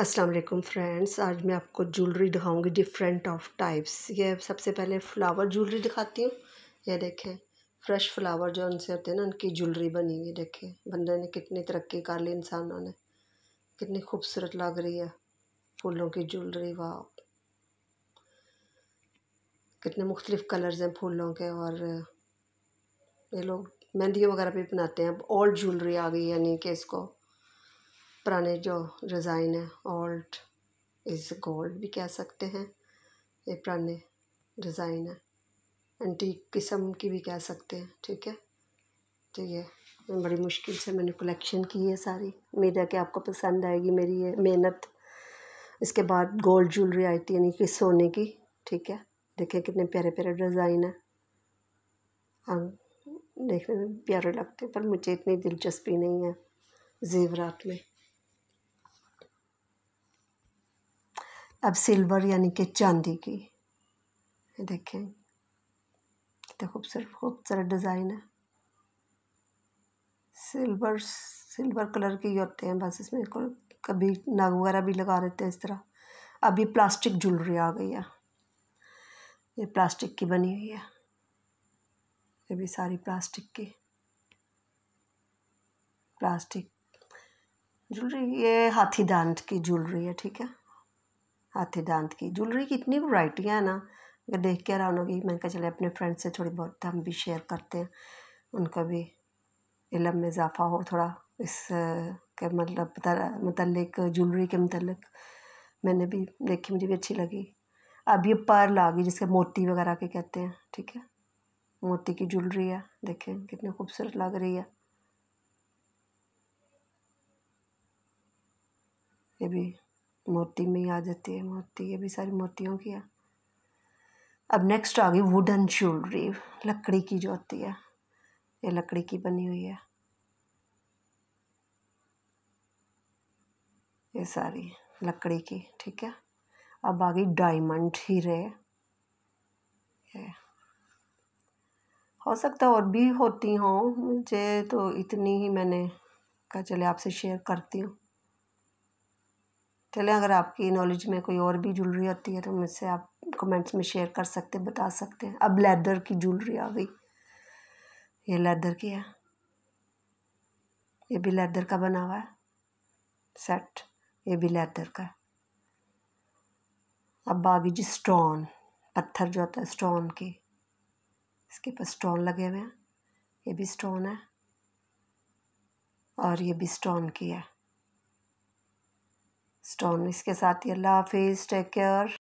अस्सलाम वालेकुम फ्रेंड्स आज मैं आपको ज्वेलरी दिखाऊंगी डिफरेंट ऑफ टाइप्स ये सबसे पहले फ्लावर ज्वेलरी दिखाती हूँ ये देखें फ्रेश फ्लावर जो उनसे होते हैं ना उनकी ज्वेलरी बनी हुई देखें बंदे ने कितनी तरक्की कर ली इंसानों ने कितनी खूबसूरत लग रही है फूलों की ज्वेलरी वाह कितने मुख्तलिफ़ कलर्स हैं फूलों के और ये लोग मेहंदी वगैरह भी बनाते हैं अब ओल्ड ज्वेलरी आ गई यानी कि इसको पुराने जो डिज़ाइन है ओल्ड इज़ गोल्ड भी कह सकते हैं ये पुराने डिज़ाइन है एंटीक किस्म की भी कह सकते हैं ठीक है तो ये बड़ी मुश्किल से मैंने कलेक्शन की है सारी उम्मीद है कि आपको पसंद आएगी मेरी ये मेहनत इसके बाद गोल्ड ज्वेलरी आई थी यानी कि सोने की ठीक है देखिए कितने प्यारे प्यारे डिज़ाइन है हम देखने में प्यारे लगते हैं पर मुझे इतनी दिलचस्पी नहीं है जेवरात में अब सिल्वर यानी कि चांदी की देखें तो खूबसूरत खूबसूरत डिज़ाइन है सिल्वर सिल्वर कलर के ही होते हैं बस इसमें कभी नग वगैरह भी लगा देते हैं इस तरह अभी प्लास्टिक ज्वेलरी आ गई है ये प्लास्टिक की बनी हुई है ये भी सारी प्लास्टिक की प्लास्टिक ज्वेलरी ये हाथी दांत की ज्वेलरी है ठीक है हाथी दांत की ज्वेलरी की इतनी वराइटियाँ हैं ना अगर देख के हैरान होगी मैंने कहा चले अपने फ्रेंड से थोड़ी बहुत हम भी शेयर करते हैं उनका भी इलम में इजाफ़ा हो थोड़ा इस के मतलब मतलब ज्वेलरी के मतलब मैंने भी देखी मुझे भी अच्छी लगी अब ये पर्ल आ गई जिसके मोती वगैरह के कहते हैं ठीक है मोती की ज्वेलरी है देखें कितनी खूबसूरत लग रही है ये भी मूर्ति में आ जाती है मूर्ति ये भी सारी मूर्तियों की है अब नेक्स्ट आ गई वुडन ज्वेलरी लकड़ी की जो होती है ये लकड़ी की बनी हुई है ये सारी लकड़ी की ठीक है अब आ गई डायमंड हीरे हो सकता है और भी होती हों मुझे तो इतनी ही मैंने कहा चले आपसे शेयर करती हूँ चलें अगर आपकी नॉलेज में कोई और भी ज्वेलरी आती है तो मुझसे आप कमेंट्स में शेयर कर सकते हैं बता सकते हैं अब लेदर की ज्वेलरी आ गई ये लेदर की है ये भी लेदर का बना हुआ है सेट ये भी लेदर का अब आ गई जी स्टोन पत्थर जो होता है स्टोन की इसके पास स्टोन लगे हुए हैं ये भी स्टोन है और ये भी स्टोन की है स्टोन इसके साथ ही अल्लाह हाफिज़ टेक केयर